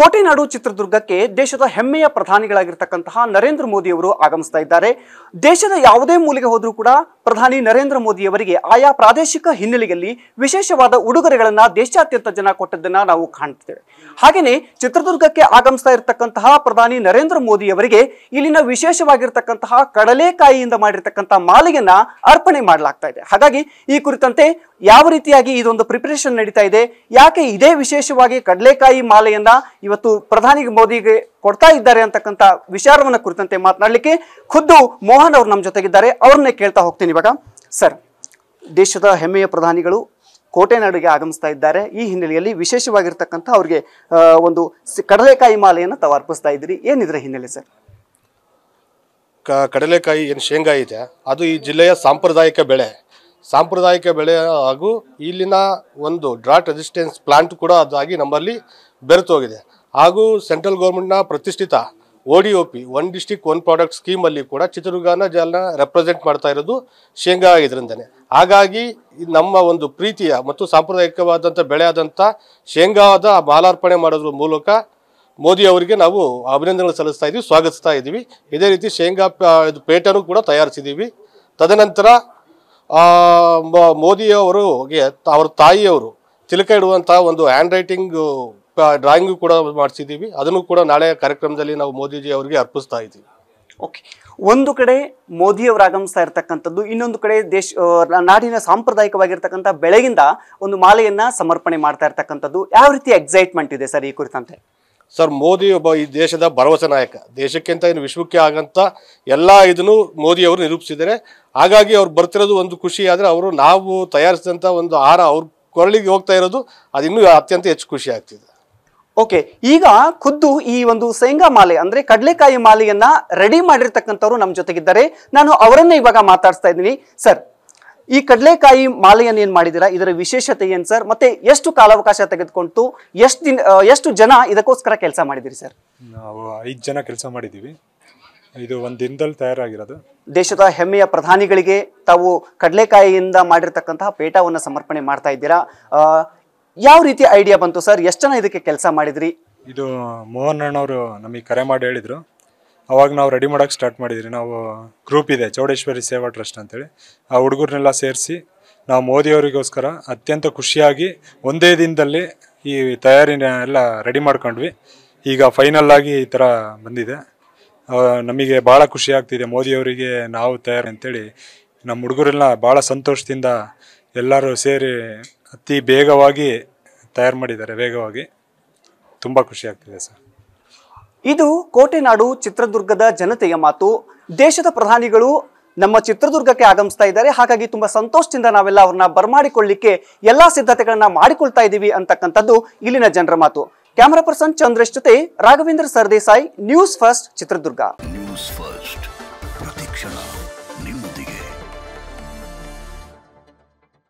ಕೋಟೆನಾಡು ಚಿತ್ರದುರ್ಗಕ್ಕೆ ದೇಶದ ಹೆಮ್ಮೆಯ ಪ್ರಧಾನಿಗಳಾಗಿರ್ತಕ್ಕಂತಹ ನರೇಂದ್ರ ಮೋದಿಯವರು ಆಗಮಿಸ್ತಾ ಇದ್ದಾರೆ ದೇಶದ ಯಾವುದೇ ಮೂಲೆಗೆ ಹೋದರೂ ಕೂಡ ಪ್ರಧಾನಿ ನರೇಂದ್ರ ಮೋದಿಯವರಿಗೆ ಆಯಾ ಪ್ರಾದೇಶಿಕ ಹಿನ್ನೆಲೆಯಲ್ಲಿ ವಿಶೇಷವಾದ ಉಡುಗೊರೆಗಳನ್ನು ದೇಶಾದ್ಯಂತ ಜನ ಕೊಟ್ಟದ್ದನ್ನ ನಾವು ಕಾಣ್ತೇವೆ ಹಾಗೆಯೇ ಚಿತ್ರದುರ್ಗಕ್ಕೆ ಆಗಮಿಸ್ತಾ ಇರತಕ್ಕಂತಹ ಪ್ರಧಾನಿ ನರೇಂದ್ರ ಮೋದಿಯವರಿಗೆ ಇಲ್ಲಿನ ವಿಶೇಷವಾಗಿರ್ತಕ್ಕಂತಹ ಕಡಲೆಕಾಯಿಯಿಂದ ಮಾಡಿರ್ತಕ್ಕಂತಹ ಮಾಲೆಯನ್ನು ಅರ್ಪಣೆ ಮಾಡಲಾಗ್ತಾ ಇದೆ ಹಾಗಾಗಿ ಈ ಕುರಿತಂತೆ ಯಾವ ರೀತಿಯಾಗಿ ಇದೊಂದು ಪ್ರಿಪರೇಷನ್ ನಡೀತಾ ಇದೆ ಯಾಕೆ ಇದೇ ವಿಶೇಷವಾಗಿ ಕಡಲೆಕಾಯಿ ಮಾಲೆಯನ್ನು ಇವತ್ತು ಪ್ರಧಾನಿ ಮೋದಿಗೆ ಕೊಡ್ತಾ ಇದ್ದಾರೆ ಅಂತಕ್ಕಂಥ ವಿಚಾರವನ್ನ ಕುರಿತಂತೆ ಮಾತನಾಡಲಿಕ್ಕೆ ಖುದ್ದು ಮೋಹನ್ ಅವರು ನಮ್ಮ ಜೊತೆಗಿದ್ದಾರೆ ಅವ್ರನ್ನೇ ಕೇಳ್ತಾ ಹೋಗ್ತೀನಿ ಇವಾಗ ಸರ್ ದೇಶದ ಹೆಮ್ಮೆಯ ಪ್ರಧಾನಿಗಳು ಕೋಟೆನಾಡಿಗೆ ಆಗಮಿಸ್ತಾ ಇದ್ದಾರೆ ಈ ಹಿನ್ನೆಲೆಯಲ್ಲಿ ವಿಶೇಷವಾಗಿರ್ತಕ್ಕಂಥ ಅವ್ರಿಗೆ ಒಂದು ಕಡಲೆಕಾಯಿ ಮಾಲೆಯನ್ನು ತಾವು ಅರ್ಪಿಸ್ತಾ ಇದ್ದೀರಿ ಏನಿದ್ರೆ ಹಿನ್ನೆಲೆ ಸರ್ ಕಡಲೆಕಾಯಿ ಏನು ಶೇಂಗಾ ಇದೆ ಅದು ಈ ಜಿಲ್ಲೆಯ ಸಾಂಪ್ರದಾಯಿಕ ಬೆಳೆ ಸಾಂಪ್ರದಾಯಿಕ ಬೆಳೆ ಹಾಗೂ ಇಲ್ಲಿನ ಒಂದು ಡ್ರಾಟ್ ರೆಸಿಸ್ಟೆನ್ಸ್ ಪ್ಲಾಂಟ್ ಕೂಡ ಅದಾಗಿ ನಮ್ಮಲ್ಲಿ ಬೆರೆತೋಗಿದೆ ಹಾಗೂ ಸೆಂಟ್ರಲ್ ಗೌರ್ಮೆಂಟ್ನ ಪ್ರತಿಷ್ಠಿತ O D O P one district one product ಸ್ಕೀಮಲ್ಲಿ ಕೂಡ ಚಿತ್ರದುರ್ಗನ ಜಾಲನ್ನ ರೆಪ್ರೆಸೆಂಟ್ ಮಾಡ್ತಾ ಇರೋದು ಶೇಂಗಾ ಇದರಿಂದನೇ ಹಾಗಾಗಿ ನಮ್ಮ ಒಂದು ಪ್ರೀತಿಯ ಮತ್ತು ಸಾಂಪ್ರದಾಯಿಕವಾದಂಥ ಬೆಳೆ ಆದಂಥ ಶೇಂಗಾದ ಮಾಲಾರ್ಪಣೆ ಮಾಡೋದ್ರ ಮೂಲಕ ಮೋದಿ ಅವರಿಗೆ ನಾವು ಅಭಿನಂದನೆಗಳು ಸಲ್ಲಿಸ್ತಾ ಇದ್ದೀವಿ ಸ್ವಾಗತಿಸ್ತಾ ಇದ್ದೀವಿ ಇದೇ ರೀತಿ ಶೇಂಗಾ ಇದು ಪೇಟನೂ ಕೂಡ ತಯಾರಿಸಿದ್ದೀವಿ ತದನಂತರ ಮೋದಿಯವರು ಅವ್ರ ತಾಯಿಯವರು ಚಿಲಕ ಇಡುವಂತಹ ಒಂದು ಹ್ಯಾಂಡ್ ರೈಟಿಂಗ್ ಡ್ರಾಯಿಂಗ್ ಕೂಡ ಮಾಡಿಸಿದೀವಿ ಅದನ್ನು ಕೂಡ ನಾಳೆ ಕಾರ್ಯಕ್ರಮದಲ್ಲಿ ನಾವು ಮೋದಿಜಿ ಅವರಿಗೆ ಅರ್ಪಿಸ್ತಾ ಇದ್ದೀವಿ ಓಕೆ ಒಂದು ಕಡೆ ಮೋದಿ ಅವರು ಆಗಮಿಸ್ತಾ ಇರತಕ್ಕಂಥದ್ದು ಇನ್ನೊಂದು ಕಡೆ ದೇಶ ನಾಡಿನ ಸಾಂಪ್ರದಾಯಿಕವಾಗಿರ್ತಕ್ಕಂಥ ಬೆಳೆಯಿಂದ ಒಂದು ಮಾಲೆಯನ್ನ ಸಮರ್ಪಣೆ ಮಾಡ್ತಾ ಇರ್ತಕ್ಕಂಥದ್ದು ಯಾವ ರೀತಿ ಎಕ್ಸೈಟ್ಮೆಂಟ್ ಇದೆ ಸರ್ ಈ ಕುರಿತಂತೆ ಸರ್ ಮೋದಿ ಒಬ್ಬ ಈ ದೇಶದ ಭರವಸೆ ನಾಯಕ ದೇಶಕ್ಕಿಂತ ಏನು ವಿಶ್ವಕ್ಕೆ ಆಗಂತ ಎಲ್ಲ ಇದನ್ನು ಮೋದಿ ಅವರು ನಿರೂಪಿಸಿದ್ದಾರೆ ಹಾಗಾಗಿ ಅವ್ರು ಬರ್ತಿರೋದು ಒಂದು ಖುಷಿ ಆದರೆ ಅವರು ನಾವು ತಯಾರಿಸಿದಂಥ ಒಂದು ಆಹಾರ ಅವ್ರ ಕೊರಳಿಗೆ ಹೋಗ್ತಾ ಇರೋದು ಅದು ಇನ್ನೂ ಅತ್ಯಂತ ಹೆಚ್ಚು ಖುಷಿ ಆಗ್ತಿದೆ ಓಕೆ ಈಗ ಖುದ್ದು ಈ ಒಂದು ಶೇಂಗಾ ಮಾಲೆ ಅಂದ್ರೆ ಕಡಲೆಕಾಯಿ ಮಾಲೆಯನ್ನ ರೆಡಿ ಮಾಡಿರ್ತಕ್ಕಂಥವ್ರು ನಮ್ಮ ಜೊತೆಗಿದ್ದಾರೆ ನಾನು ಅವರನ್ನೇ ಇವಾಗ ಮಾತಾಡ್ಸ್ತಾ ಇದ್ದೀನಿ ಸರ್ ಈ ಕಡಲೆಕಾಯಿ ಮಾಲೆಯನ್ನು ಏನ್ ಮಾಡಿದಿರಾ ಇದರ ವಿಶೇಷತೆ ಏನ್ ಸರ್ ಮತ್ತೆ ಎಷ್ಟು ಕಾಲಾವಕಾಶ ತೆಗೆದುಕೊಂಡು ಎಷ್ಟು ದಿನ ಎಷ್ಟು ಜನ ಇದಕ್ಕೋಸ್ಕರ ಕೆಲಸ ಮಾಡಿದಿರಿ ಸರ್ ನಾವು ಐದು ಜನ ಕೆಲಸ ಮಾಡಿದ್ದೀವಿ ಇದು ಒಂದ್ ದಿನದಲ್ಲಿ ತಯಾರಾಗಿರೋದು ದೇಶದ ಹೆಮ್ಮೆಯ ಪ್ರಧಾನಿಗಳಿಗೆ ತಾವು ಕಡಲೆಕಾಯಿಯಿಂದ ಮಾಡಿರ್ತಕ್ಕಂತಹ ಪೇಟವನ್ನು ಸಮರ್ಪಣೆ ಮಾಡ್ತಾ ಇದ್ದೀರಾ ಯಾವ ರೀತಿ ಐಡಿಯಾ ಬಂತು ಸರ್ ಎಷ್ಟು ಜನ ಇದಕ್ಕೆ ಕೆಲಸ ಮಾಡಿದ್ರಿ ಇದು ಮೋಹನ್ ಅಣ್ಣವರು ನಮಗೆ ಕರೆ ಮಾಡಿ ಹೇಳಿದ್ರು ಅವಾಗ ನಾವು ರೆಡಿ ಮಾಡೋಕ್ಕೆ ಸ್ಟಾರ್ಟ್ ಮಾಡಿದ್ರಿ ನಾವು ಗ್ರೂಪ್ ಇದೆ ಚೌಡೇಶ್ವರಿ ಸೇವಾ ಟ್ರಸ್ಟ್ ಅಂತೇಳಿ ಆ ಹುಡುಗರನ್ನೆಲ್ಲ ಸೇರಿಸಿ ನಾವು ಮೋದಿಯವರಿಗೋಸ್ಕರ ಅತ್ಯಂತ ಖುಷಿಯಾಗಿ ಒಂದೇ ದಿನದಲ್ಲಿ ಈ ತಯಾರಿನ ಎಲ್ಲ ರೆಡಿ ಮಾಡ್ಕೊಂಡ್ವಿ ಈಗ ಫೈನಲ್ ಆಗಿ ಈ ಥರ ಬಂದಿದೆ ನಮಗೆ ಭಾಳ ಖುಷಿ ಆಗ್ತಿದೆ ಮೋದಿಯವರಿಗೆ ನಾವು ತಯಾರಿ ಅಂತೇಳಿ ನಮ್ಮ ಹುಡುಗರೆಲ್ಲ ಭಾಳ ಸಂತೋಷದಿಂದ ಎಲ್ಲರೂ ಸೇರಿ ಅತಿ ಬೇಗವಾಗಿ ತಯಾರು ಮಾಡಿದ್ದಾರೆ ವೇಗವಾಗಿ ತುಂಬ ಖುಷಿ ಆಗ್ತಿದೆ ಸರ್ ಇದು ಕೋಟೆನಾಡು ಚಿತ್ರದುರ್ಗದ ಜನತೆಯ ಮಾತು ದೇಶದ ಪ್ರಧಾನಿಗಳು ನಮ್ಮ ಚಿತ್ರದುರ್ಗಕ್ಕೆ ಆಗಮಿಸ್ತಾ ಇದ್ದಾರೆ ಹಾಗಾಗಿ ತುಂಬಾ ಸಂತೋಷದಿಂದ ನಾವೆಲ್ಲ ಅವ್ರನ್ನ ಬರಮಾಡಿಕೊಳ್ಳಿಕ್ಕೆ ಎಲ್ಲಾ ಸಿದ್ಧತೆಗಳನ್ನ ಮಾಡಿಕೊಳ್ತಾ ಇದ್ದೀವಿ ಅಂತಕ್ಕಂಥದ್ದು ಇಲ್ಲಿನ ಜನರ ಮಾತು ಕ್ಯಾಮರಾ ಪರ್ಸನ್ ಚಂದ್ರೇಶ್ ಜೊತೆ Raghavendra Sardesai news first Chitradurga news first